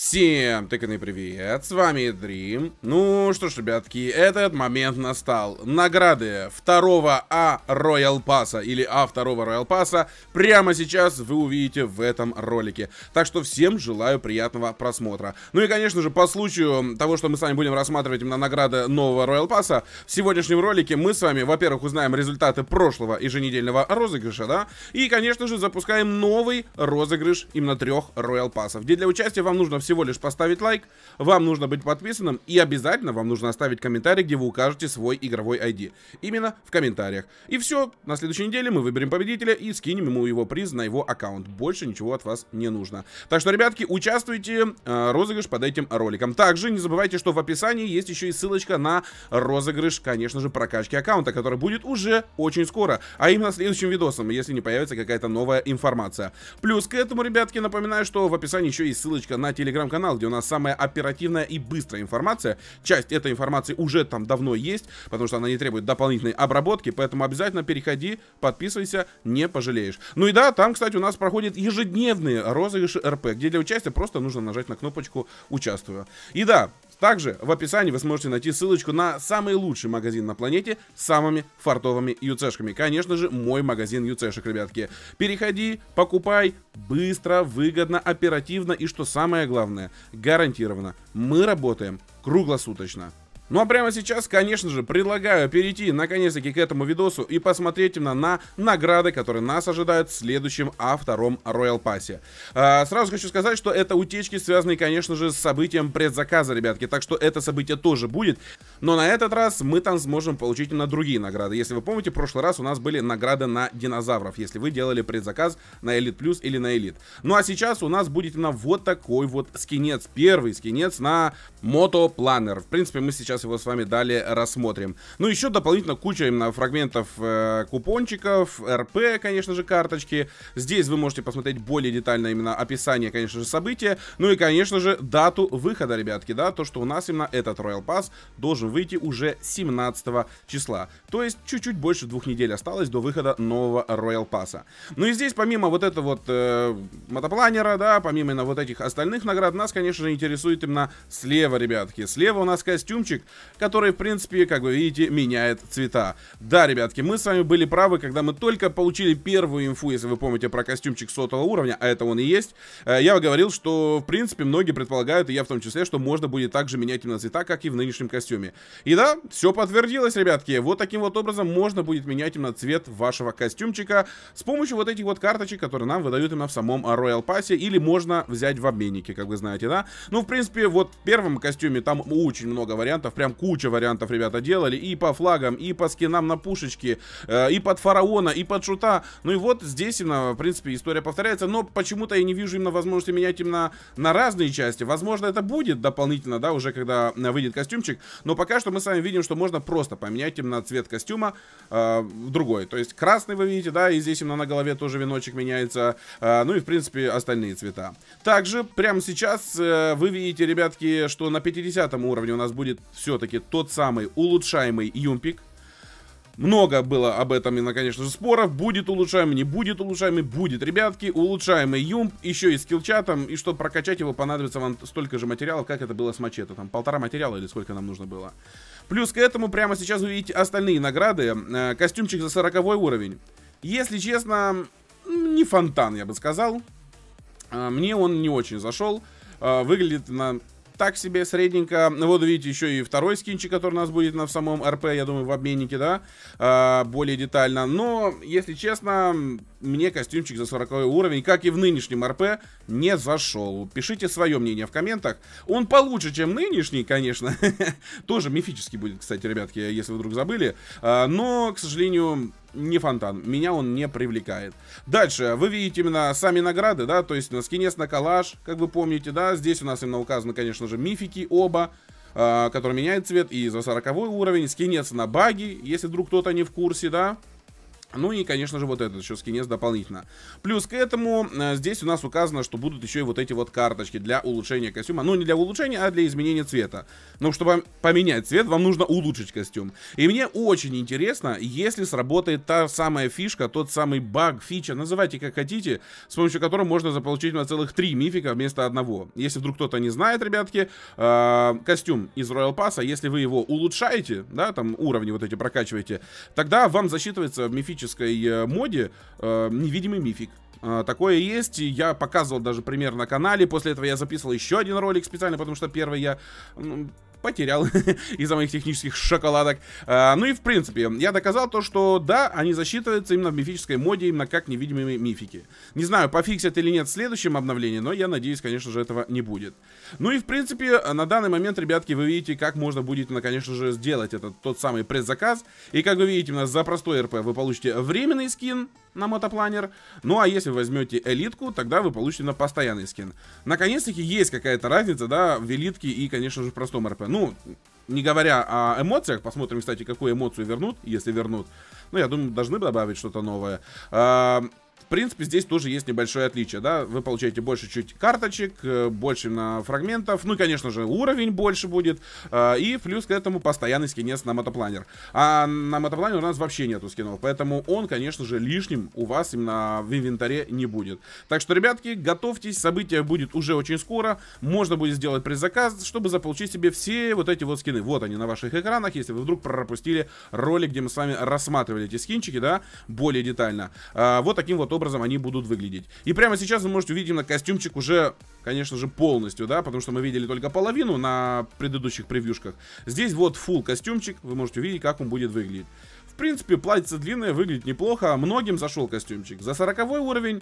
Всем тыканный привет, с вами Дрим. Ну что ж, ребятки, этот момент настал. Награды второго А Роял Пасса или А второго Роял Пасса прямо сейчас вы увидите в этом ролике. Так что всем желаю приятного просмотра. Ну и, конечно же, по случаю того, что мы с вами будем рассматривать именно награды нового Роял Пасса, в сегодняшнем ролике мы с вами, во-первых, узнаем результаты прошлого еженедельного розыгрыша, да, и, конечно же, запускаем новый розыгрыш именно трех Роял Пассов, где для участия вам нужно все всего лишь поставить лайк, вам нужно быть подписанным и обязательно вам нужно оставить комментарий, где вы укажете свой игровой ID. Именно в комментариях. И все, на следующей неделе мы выберем победителя и скинем ему его приз на его аккаунт. Больше ничего от вас не нужно. Так что, ребятки, участвуйте, э, розыгрыш под этим роликом. Также не забывайте, что в описании есть еще и ссылочка на розыгрыш, конечно же, прокачки аккаунта, который будет уже очень скоро, а именно следующим видосом, если не появится какая-то новая информация. Плюс к этому, ребятки, напоминаю, что в описании еще есть ссылочка на телеграм телеграм-канал, где у нас самая оперативная и быстрая информация. Часть этой информации уже там давно есть, потому что она не требует дополнительной обработки, поэтому обязательно переходи, подписывайся, не пожалеешь. Ну и да, там, кстати, у нас проходит ежедневные розыгрыши РП, где для участия просто нужно нажать на кнопочку «Участвую». И да, также в описании вы сможете найти ссылочку на самый лучший магазин на планете с самыми фартовыми юцешками. Конечно же, мой магазин юцешек, ребятки. Переходи, покупай быстро, выгодно, оперативно и, что самое главное, гарантированно. Мы работаем круглосуточно. Ну а прямо сейчас, конечно же, предлагаю перейти наконец-таки к этому видосу и посмотреть именно на награды, которые нас ожидают в следующем а втором Royal Pass. А, сразу хочу сказать, что это утечки, связанные, конечно же, с событием предзаказа, ребятки, так что это событие тоже будет, но на этот раз мы там сможем получить именно другие награды. Если вы помните, в прошлый раз у нас были награды на динозавров, если вы делали предзаказ на Elite Plus или на Elite. Ну а сейчас у нас будет именно вот такой вот скинец, первый скинец на Мотопланер. В принципе, мы сейчас сейчас его с вами далее рассмотрим. Ну, еще дополнительно куча именно фрагментов э, купончиков, РП, конечно же, карточки. Здесь вы можете посмотреть более детально именно описание, конечно же, события. Ну и, конечно же, дату выхода, ребятки, да, то, что у нас именно этот Royal Pass должен выйти уже 17 числа. То есть, чуть-чуть больше двух недель осталось до выхода нового Royal Pass. Ну и здесь, помимо вот этого вот э, мотопланера, да, помимо именно вот этих остальных наград, нас, конечно же, интересует именно слева, ребятки. Слева у нас костюмчик, который, в принципе, как вы видите, меняет цвета. Да, ребятки, мы с вами были правы, когда мы только получили первую инфу, если вы помните про костюмчик сотого уровня, а это он и есть, э, я говорил, что, в принципе, многие предполагают, и я в том числе, что можно будет также менять именно цвета, как и в нынешнем костюме. И да, все подтвердилось, ребятки. Вот таким вот образом можно будет менять именно цвет вашего костюмчика с помощью вот этих вот карточек, которые нам выдают именно в самом Royal Pass, или можно взять в обменнике, как вы знаете, да? Ну, в принципе, вот в первом костюме там очень много вариантов, прям куча вариантов ребята делали. И по флагам, и по скинам на пушечки, э, и под фараона, и под шута. Ну и вот здесь, именно, в принципе, история повторяется. Но почему-то я не вижу именно возможности менять именно на разные части. Возможно, это будет дополнительно, да, уже когда э, выйдет костюмчик. Но пока что мы с вами видим, что можно просто поменять именно цвет костюма э, другой. То есть красный вы видите, да, и здесь именно на голове тоже веночек меняется. Э, ну и, в принципе, остальные цвета. Также прямо сейчас э, вы видите, ребятки, что на 50 уровне у нас будет все все-таки тот самый улучшаемый юмпик. Много было об этом, и, конечно же, споров. Будет улучшаемый, не будет улучшаемый, будет, ребятки. Улучшаемый юмп, еще и с килчатом И чтобы прокачать его, понадобится вам столько же материалов, как это было с мачете. Там полтора материала или сколько нам нужно было. Плюс к этому прямо сейчас вы видите остальные награды. Э, костюмчик за 40 уровень. Если честно, не фонтан, я бы сказал. Э, мне он не очень зашел. Э, выглядит на так себе, средненько. Ну, вот видите, еще и второй скинчик, который у нас будет на самом РП, я думаю, в обменнике, да, а, более детально. Но, если честно, мне костюмчик за 40 уровень, как и в нынешнем РП, не зашел. Пишите свое мнение в комментах. Он получше, чем нынешний, конечно. Тоже мифический будет, кстати, ребятки, если вы вдруг забыли. А, но, к сожалению, не фонтан. Меня он не привлекает. Дальше, вы видите именно сами награды, да, то есть на скине с наколаж, как вы помните, да, здесь у нас именно указаны, конечно же, мифики оба, а, который меняет цвет и за 40 уровень, скинец на баги, если вдруг кто-то не в курсе, да, ну и, конечно же, вот этот еще скинец дополнительно. Плюс к этому, э, здесь у нас указано, что будут еще и вот эти вот карточки для улучшения костюма. Ну, не для улучшения, а для изменения цвета. Но ну, чтобы поменять цвет, вам нужно улучшить костюм. И мне очень интересно, если сработает та самая фишка, тот самый баг, фича, называйте как хотите, с помощью которого можно заполучить на целых три мифика вместо одного. Если вдруг кто-то не знает, ребятки, э, костюм из Royal Pass, а если вы его улучшаете, да, там уровни вот эти прокачиваете, тогда вам засчитывается мифический графической э, моде э, невидимый мифик. Э, такое есть, я показывал даже пример на канале, после этого я записывал еще один ролик специально, потому что первый я потерял из-за моих технических шоколадок. А, ну и в принципе, я доказал то, что да, они засчитываются именно в мифической моде, именно как невидимые мифики. Не знаю, пофиксят или нет в следующем обновлении, но я надеюсь, конечно же, этого не будет. Ну и в принципе, на данный момент, ребятки, вы видите, как можно будет, ну, конечно же, сделать этот тот самый предзаказ. И как вы видите, у нас за простой РП вы получите временный скин, на мотопланер. Ну а если вы возьмете элитку, тогда вы получите на постоянный скин. Наконец-таки есть какая-то разница, да, в элитке и, конечно же, в простом РП. Ну, не говоря о эмоциях, посмотрим, кстати, какую эмоцию вернут, если вернут. Ну, я думаю, должны добавить что-то новое. А, принципе, здесь тоже есть небольшое отличие, да, вы получаете больше чуть карточек, э, больше на фрагментов, ну и, конечно же, уровень больше будет, э, и плюс к этому постоянный скинец на мотопланер. А на мотопланер у нас вообще нету скинов, поэтому он, конечно же, лишним у вас именно в инвентаре не будет. Так что, ребятки, готовьтесь, событие будет уже очень скоро, можно будет сделать предзаказ, чтобы заполучить себе все вот эти вот скины. Вот они на ваших экранах, если вы вдруг пропустили ролик, где мы с вами рассматривали эти скинчики, да, более детально. А, вот таким вот образом образом они будут выглядеть. И прямо сейчас вы можете увидеть на костюмчик уже, конечно же, полностью, да, потому что мы видели только половину на предыдущих превьюшках. Здесь вот full костюмчик, вы можете увидеть, как он будет выглядеть. В принципе, платьице длинное, выглядит неплохо, а многим зашел костюмчик. За 40 уровень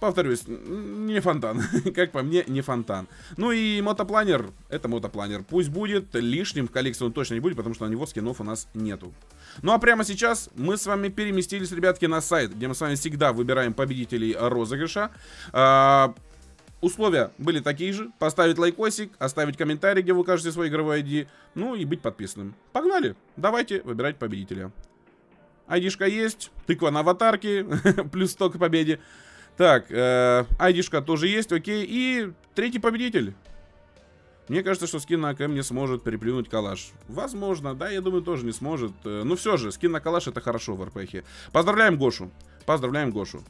Повторюсь, не фонтан. как по мне, не фонтан. Ну и мотопланер, это мотопланер. Пусть будет, лишним в коллекции он точно не будет, потому что на него скинов у нас нету. Ну а прямо сейчас мы с вами переместились, ребятки, на сайт, где мы с вами всегда выбираем победителей розыгрыша. А, условия были такие же. Поставить лайкосик, оставить комментарий, где вы укажете свой игровой ID, ну и быть подписанным. Погнали! Давайте выбирать победителя. Айдишка есть, тыква на аватарке, плюс 100 к победе. Так, э, айдишка тоже есть, окей. И третий победитель. Мне кажется, что скин на АКМ не сможет переплюнуть калаш. Возможно, да, я думаю, тоже не сможет. Э, Но ну все же, скин на калаш это хорошо в РПХе. Поздравляем Гошу. Поздравляем Гошу.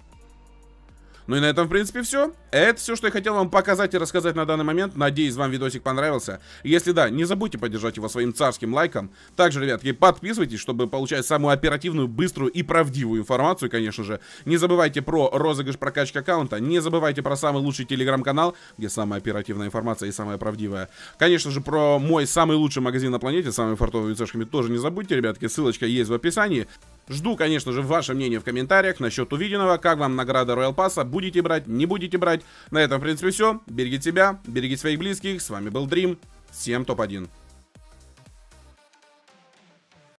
Ну и на этом, в принципе, все. Это все, что я хотел вам показать и рассказать на данный момент. Надеюсь, вам видосик понравился. Если да, не забудьте поддержать его своим царским лайком. Также, ребятки, подписывайтесь, чтобы получать самую оперативную, быструю и правдивую информацию, конечно же. Не забывайте про розыгрыш прокачки аккаунта. Не забывайте про самый лучший телеграм-канал, где самая оперативная информация и самая правдивая. Конечно же, про мой самый лучший магазин на планете, самый фартовый тоже не забудьте, ребятки. Ссылочка есть в описании. Жду, конечно же, ваше мнение в комментариях насчет увиденного, как вам награда Royal Pass, а будете брать, не будете брать. На этом, в принципе, все. Берегите себя, берегите своих близких. С вами был Dream. Всем топ-1.